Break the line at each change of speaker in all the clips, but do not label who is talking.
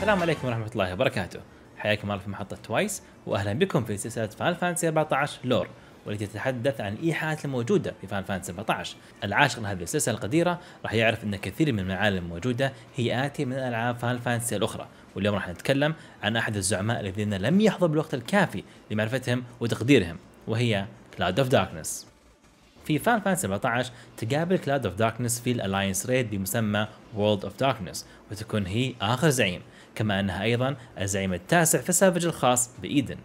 السلام عليكم ورحمة الله وبركاته حياكم الله في محطة توايس وأهلا بكم في سلسلة فان فانسي 14 لور والتي تتحدث عن الإيحاءات الموجودة في فان فانسي 14 العاشق لهذه السلسلة القديرة راح يعرف أن كثير من المعالم الموجودة هي آتي من ألعاب فان فانسي الأخرى واليوم راح نتكلم عن أحد الزعماء الذين لم يحظوا بالوقت الكافي لمعرفتهم وتقديرهم وهي كلاود اوف داركنس في فان فان 17 تقابل كلاود اوف داركنس في الالاينس ريد بمسمى وورلد اوف داركنس وتكون هي اخر زعيم كما انها ايضا الزعيم التاسع في السافج الخاص بايدن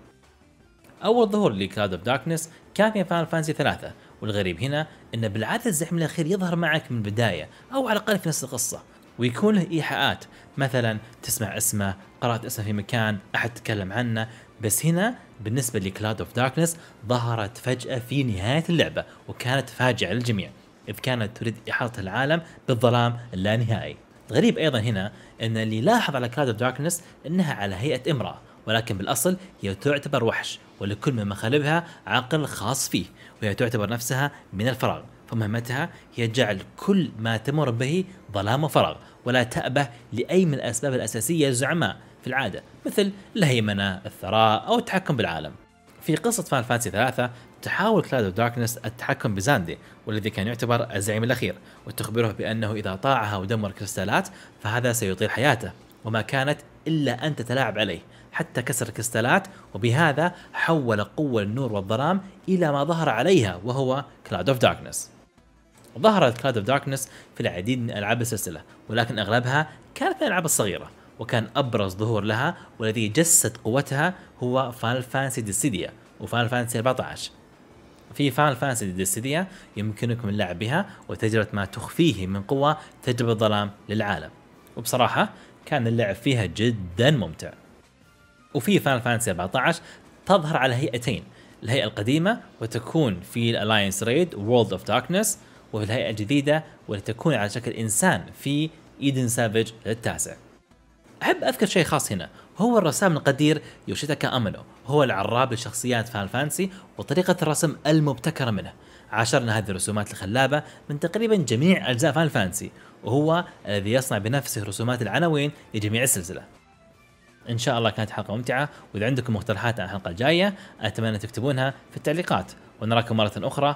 اول ظهور لكلاود اوف داركنس كان في فان فانسي 3 والغريب هنا انه بالعاده الزعيم الاخير يظهر معك من البدايه او على الاقل في نفس القصه ويكون له ايحاءات مثلا تسمع اسمه قرات اسمه في مكان احد تكلم عنه بس هنا بالنسبه لكلاود اوف داركنس ظهرت فجاه في نهايه اللعبه وكانت فاجعه للجميع اذ كانت تريد احاطه العالم بالظلام اللانهائي غريب ايضا هنا ان اللي لاحظ على كلاود اوف داركنس انها على هيئه امراه ولكن بالاصل هي تعتبر وحش ولكل من مخالبها عقل خاص فيه وهي تعتبر نفسها من الفراغ ومهمتها هي جعل كل ما تمر به ظلام وفراغ ولا تأبه لأي من الأسباب الأساسية الزعماء في العادة مثل الهيمنة الثراء أو التحكم بالعالم في قصة فان فانسي ثلاثة تحاول كلاود اوف داركنس التحكم بزاندي والذي كان يعتبر الزعيم الأخير وتخبره بأنه إذا طاعها ودمر كريستالات فهذا سيطيل حياته وما كانت إلا أن تتلاعب عليه حتى كسر الكريستالات وبهذا حول قوة النور والظلام إلى ما ظهر عليها وهو كلاود اوف داركنس وظهرت كلاود اوف داركنس في العديد من العاب السلسله ولكن اغلبها كانت من الالعاب الصغيره وكان ابرز ظهور لها والذي جسد قوتها هو فان فانسي ديسيديا وفان فانسي 14 في فان فانسي ديسيديا يمكنكم اللعب بها وتجربه ما تخفيه من قوه تجربه الظلام للعالم وبصراحه كان اللعب فيها جدا ممتع وفي فان فانسي 14 تظهر على هيئتين الهيئة القديمة وتكون في الألاينس ريد وورلد اوف داركنس وفي الهيئة الجديدة ولتكون على شكل إنسان في إيدن سافج التاسع أحب أذكر شيء خاص هنا هو الرسام القدير يوشيتاكا أمنو هو العراب لشخصيات فان فانسي وطريقة الرسم المبتكرة منه عاشرنا هذه الرسومات الخلابة من تقريبا جميع أجزاء فان فانسي وهو الذي يصنع بنفسه رسومات العناوين لجميع السلسلة إن شاء الله كانت حلقة ممتعة وإذا عندكم مقترحات عن الحلقة الجاية أتمنى تكتبونها في التعليقات ونراكم مرة أخرى